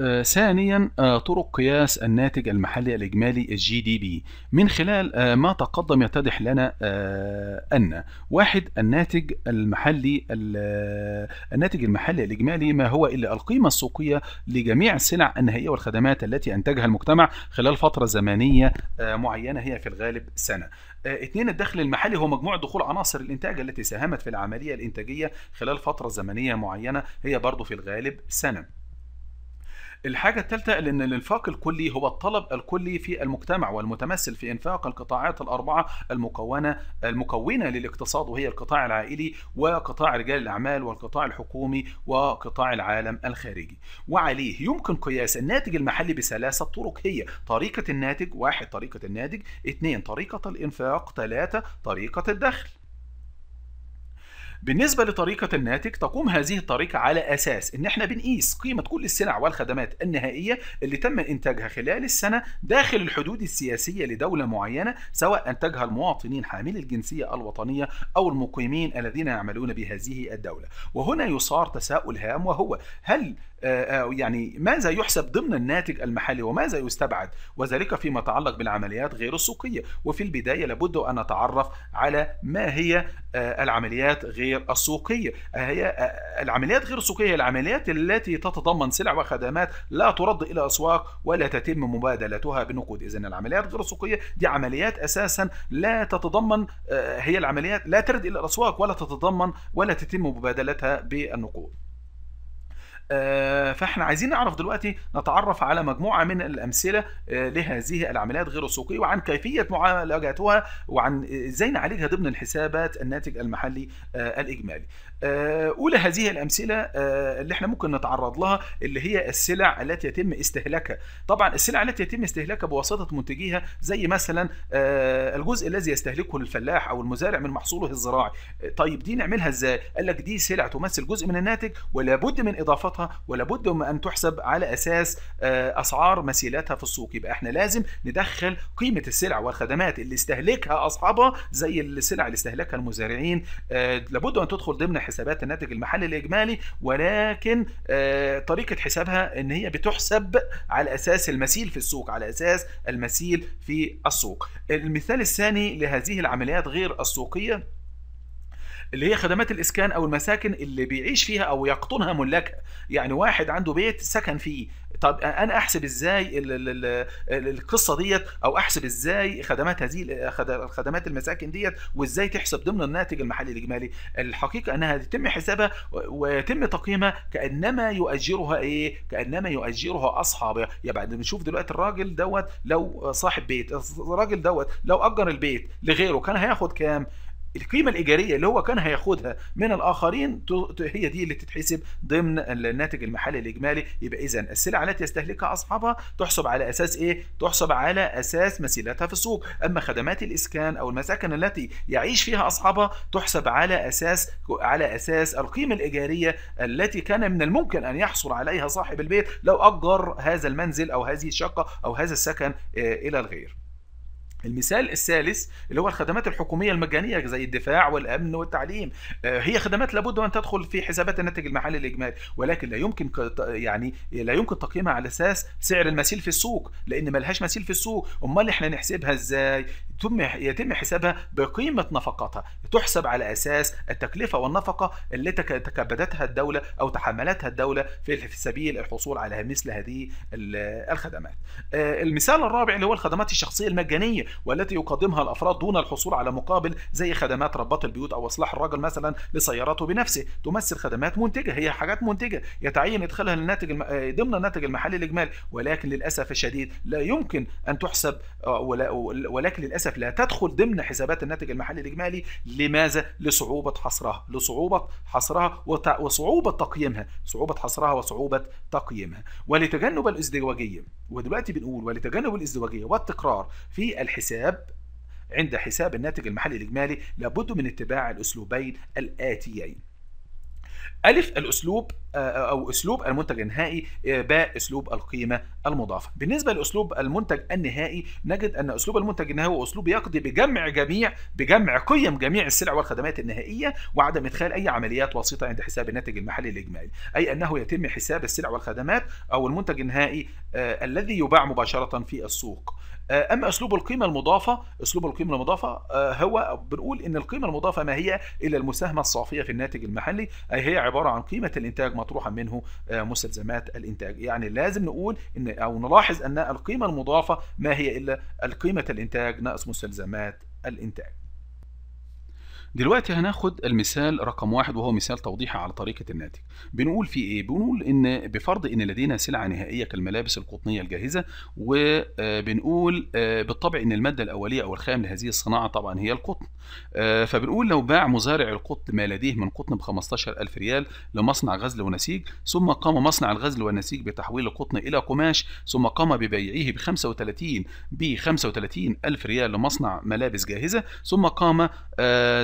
آه، ثانيا آه، طرق قياس الناتج المحلي الإجمالي الجي دي بي من خلال آه، ما تقدم يتضح لنا أن واحد الناتج المحلي الناتج المحلي الإجمالي ما هو إلا القيمة السوقية لجميع السلع النهائية والخدمات التي أنتجها المجتمع خلال فترة زمنية معينة هي في الغالب سنة اثنين الدخل المحلي هو مجموع دخول عناصر الانتاج التي ساهمت في العملية الانتاجية خلال فترة زمنية معينة هي برضو في الغالب سنة الحاجة الثالثة لأن الإنفاق الكلي هو الطلب الكلي في المجتمع والمتمثل في إنفاق القطاعات الأربعة المكونة المكونة للاقتصاد وهي القطاع العائلي وقطاع رجال الأعمال والقطاع الحكومي وقطاع العالم الخارجي وعليه يمكن قياس الناتج المحلي بثلاثة طرق هي طريقة الناتج واحد طريقة الناتج اثنين طريقة الإنفاق ثلاثة طريقة الدخل بالنسبة لطريقة الناتج تقوم هذه الطريقة على أساس إن إحنا بنقيس قيمة كل السلع والخدمات النهائية اللي تم إنتاجها خلال السنة داخل الحدود السياسية لدولة معينة سواء أنتجها المواطنين حامل الجنسية الوطنية أو المقيمين الذين يعملون بهذه الدولة وهنا يصار تساؤل هام وهو هل آه، آه، يعني ماذا يحسب ضمن الناتج المحلي وماذا يستبعد وذلك فيما يتعلق بالعمليات غير السوقية وفي البداية لابد أن نتعرف على ما هي آه، العمليات غير آه، آه، غير السوقية هي العمليات غير السوقية العمليات التي تتضمن سلع وخدمات لا ترد إلى أسواق ولا تتم مبادلتها بنقود إذن العمليات غير السوقية دي عمليات أساسا لا تتضمن آه، هي العمليات لا ترد إلى الأسواق ولا تتضمن ولا تتم مبادلتها بالنقود آه، فاحنا عايزين نعرف دلوقتي نتعرف على مجموعه من الامثله آه، لهذه العمليات غير السوقيه وعن كيفيه معالجتها وعن ازاي نعالجها ضمن الحسابات الناتج المحلي آه، الاجمالي. اولى هذه الامثله اللي احنا ممكن نتعرض لها اللي هي السلع التي يتم استهلاكها. طبعا السلع التي يتم استهلاكها بواسطه منتجيها زي مثلا الجزء الذي يستهلكه الفلاح او المزارع من محصوله الزراعي. طيب دي نعملها ازاي؟ قال لك دي سلع تمثل جزء من الناتج ولا بد من اضافتها اسواقها ولابد ان تحسب على اساس آه، اسعار مسيلاتها في السوق يبقى احنا لازم ندخل قيمه السلع والخدمات اللي استهلكها اصحابها زي السلع اللي استهلكها المزارعين آه، لابد ان تدخل ضمن حسابات الناتج المحلي الاجمالي ولكن آه، طريقه حسابها ان هي بتحسب على اساس المسيل في السوق على اساس المسيل في السوق المثال الثاني لهذه العمليات غير السوقيه اللي هي خدمات الاسكان او المساكن اللي بيعيش فيها او يقطنها ملاكها يعني واحد عنده بيت سكن فيه طب انا احسب ازاي القصه ديت او احسب ازاي خدمات هذه خدمات المساكن ديت وازاي تحسب ضمن الناتج المحلي الاجمالي الحقيقه انها يتم حسابها ويتم تقييمها كانما يؤجرها ايه كانما يؤجرها اصحابها يعني بعد نشوف دلوقتي الراجل دوت لو صاحب بيت الراجل دوت لو اجر البيت لغيره كان هياخد كام القيمه الايجاريه اللي هو كان هياخدها من الاخرين هي دي اللي تتحسب ضمن الناتج المحلي الاجمالي يبقى اذا السلع التي يستهلكها اصحابها تحسب على اساس ايه تحسب على اساس مسيلتها في السوق اما خدمات الاسكان او المساكن التي يعيش فيها اصحابها تحسب على اساس على اساس القيمه الايجاريه التي كان من الممكن ان يحصل عليها صاحب البيت لو اجر هذا المنزل او هذه الشقه او هذا السكن آه، الى الغير المثال الثالث اللي هو الخدمات الحكوميه المجانيه زي الدفاع والامن والتعليم آه، هي خدمات لابد ان تدخل في حسابات الناتج المحلي الاجمالي ولكن لا يمكن يعني لا يمكن تقييمها على اساس سعر المثيل في السوق لان ما لهاش مثيل في السوق امال احنا نحسبها ازاي ثم يتم حسابها بقيمه نفقتها تحسب على اساس التكلفه والنفقه التي تكبدتها الدوله او تحملتها الدوله في سبيل الحصول على مثل هذه الخدمات آه، المثال الرابع اللي هو الخدمات الشخصيه المجانيه والتي يقدمها الافراد دون الحصول على مقابل زي خدمات رباط البيوت او اصلاح الرجل مثلا لسيارته بنفسه تمثل خدمات منتجه هي حاجات منتجه يتعين ادخالها للناتج الم... آه، ضمن الناتج المحلي الاجمالي ولكن للاسف الشديد لا يمكن ان تحسب آه، ولا... ولكن للاسف لا تدخل ضمن حسابات الناتج المحلي الاجمالي لماذا لصعوبه حصرها لصعوبه حصرها وت... وصعوبه تقييمها صعوبه حصرها وصعوبه تقييمها ولتجنب الازدواجيه ودلوقتي بنقول ولتجنب الازدواجيه والتكرار في الح... الحساب عند حساب الناتج المحلي الإجمالي لابد من اتباع الأسلوبين الآتيين ألف الأسلوب آه، آه، او اسلوب المنتج النهائي آه، باء اسلوب القيمه المضافه بالنسبه لاسلوب المنتج النهائي نجد ان اسلوب المنتج النهائي هو اسلوب يقضي بجمع جميع بجمع قيم جميع السلع والخدمات النهائيه وعدم ادخال اي عمليات وسيطه عند حساب الناتج المحلي الاجمالي اي انه يتم حساب السلع والخدمات او المنتج النهائي آه الذي يباع مباشره في السوق اما اسلوب القيمه المضافه اسلوب القيمه المضافه هو بنقول ان القيمه المضافه ما هي الا المساهمه الصافيه في الناتج المحلي اي هي عباره عن قيمه الانتاج مطروحه منه آه، مستلزمات الانتاج يعني لازم نقول ان او نلاحظ ان القيمه المضافه ما هي الا القيمه الانتاج ناقص مستلزمات الانتاج دلوقتي هناخد المثال رقم واحد وهو مثال توضيحي على طريقة الناتج بنقول في ايه؟ بنقول ان بفرض ان لدينا سلعة نهائية كالملابس القطنية الجاهزة وبنقول آه، آه، بالطبع ان المادة الأولية أو الخام لهذه الصناعة طبعا هي القطن آه، فبنقول لو باع مزارع القطن ما لديه من قطن ب 15000 ريال لمصنع غزل ونسيج ثم قام مصنع الغزل والنسيج بتحويل القطن إلى قماش ثم قام ببيعه ب 35 ب 35000 ريال لمصنع ملابس جاهزة ثم قام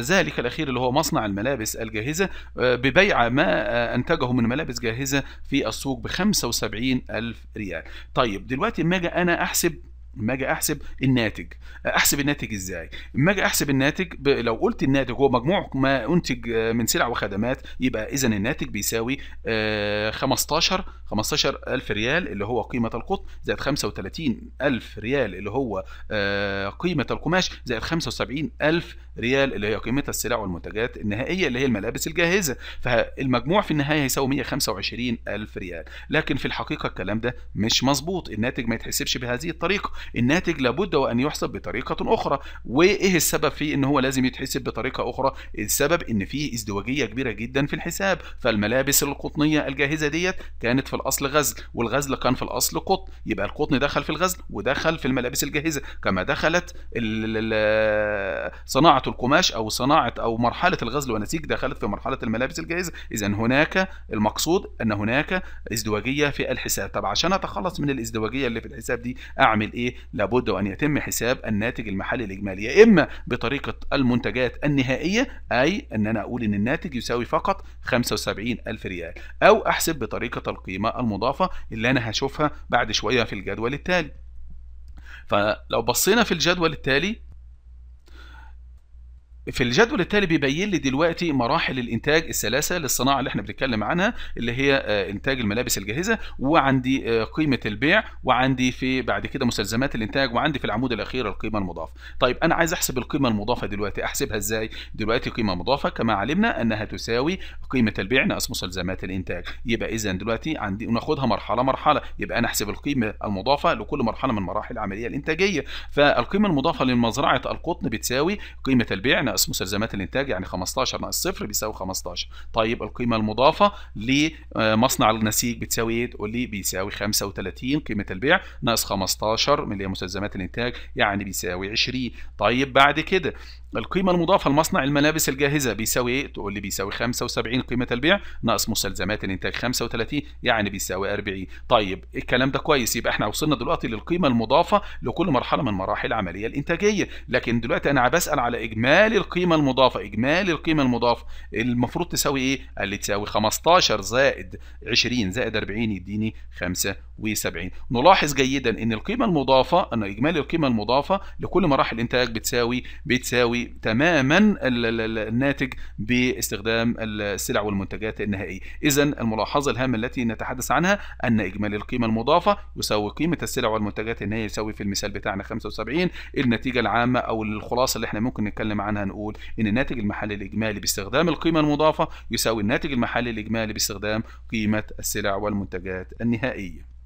زاد ذلك الأخير اللي هو مصنع الملابس الجاهزة آه، ببيع ما آه، أنتجه من ملابس جاهزة في السوق ب 75 ألف ريال طيب دلوقتي ما أجي أنا أحسب اما اجي احسب الناتج احسب الناتج ازاي اما اجي احسب الناتج ب... لو قلت الناتج هو مجموع ما انتج آه، من سلع وخدمات يبقى اذا الناتج بيساوي 15 آه، 15000 ريال اللي هو قيمه القطن زائد 35000 ريال اللي هو آه، قيمه القماش زائد 75000 ريال اللي هي قيمه السلع والمنتجات النهائيه اللي هي الملابس الجاهزه فالمجموع في النهايه هيساوي 125000 ريال لكن في الحقيقه الكلام ده مش مظبوط الناتج ما يتحسبش بهذه الطريقه الناتج لابد وان يحسب بطريقه اخرى وايه السبب في ان هو لازم يتحسب بطريقه اخرى السبب ان فيه ازدواجيه كبيره جدا في الحساب فالملابس القطنيه الجاهزه ديت كانت في الاصل غزل والغزل كان في الاصل قطن يبقى القطن دخل في الغزل ودخل في الملابس الجاهزه كما دخلت صناعه القماش او صناعه او مرحله الغزل ونسيج دخلت في مرحله الملابس الجاهزه اذا هناك المقصود ان هناك ازدواجيه في الحساب طب عشان اتخلص من الازدواجيه اللي في الحساب دي اعمل ايه لابد أن يتم حساب الناتج المحلي الاجمالي يا اما بطريقه المنتجات النهائيه اي ان انا اقول ان الناتج يساوي فقط 75 ألف ريال او احسب بطريقه القيمه المضافه اللي انا هشوفها بعد شويه في الجدول التالي فلو بصينا في الجدول التالي في الجدول التالي بيبين لي دلوقتي مراحل الانتاج الثلاثه للصناعه اللي احنا بنتكلم عنها اللي هي آه، انتاج الملابس الجاهزه وعندي آه، قيمه البيع وعندي في بعد كده مستلزمات الانتاج وعندي في العمود الاخير القيمه المضافه طيب انا عايز احسب القيمه المضافه دلوقتي احسبها ازاي دلوقتي قيمه مضافه كما علمنا انها تساوي قيمه البيع ناقص مستلزمات الانتاج يبقى اذا دلوقتي عندي ناخدها مرحله مرحله يبقى انا احسب القيمه المضافه لكل مرحله من مراحل العمليه الانتاجيه فالقيمه المضافه لمزرعه القطن بتساوي قيمه البيع ناقص مستلزمات الانتاج يعني 15 ناقص صفر بيساوي 15 طيب القيمه المضافه لمصنع النسيج بتساوي ايه تقول لي بيساوي 35 قيمه البيع ناقص 15 من اللي هي مستلزمات الانتاج يعني بيساوي 20 طيب بعد كده القيمة المضافة لمصنع الملابس الجاهزة بيساوي ايه؟ تقول لي بيساوي 75 قيمة البيع ناقص مستلزمات الإنتاج 35 يعني بيساوي 40 طيب الكلام ده كويس يبقى احنا وصلنا دلوقتي للقيمة المضافة لكل مرحلة من مراحل العملية الإنتاجية لكن دلوقتي أنا بسأل على إجمالي القيمة المضافة إجمالي القيمة المضافة المفروض تساوي ايه؟ قال لي تساوي 15 زائد 20 زائد 40 يديني 5 وسبعين نلاحظ جيدا ان القيمة المضافة ان اجمالي القيمة المضافة لكل مراحل الانتاج بتساوي بتساوي تماما الناتج باستخدام السلع والمنتجات النهائية اذا الملاحظة الهامة التي نتحدث عنها ان اجمالي القيمة المضافة يساوي قيمة السلع والمنتجات النهائية يساوي في المثال بتاعنا 75 النتيجة العامة او الخلاصة اللي احنا ممكن نتكلم عنها نقول ان الناتج المحلي الاجمالي باستخدام القيمة المضافة يساوي الناتج المحلي الاجمالي باستخدام قيمة السلع والمنتجات النهائية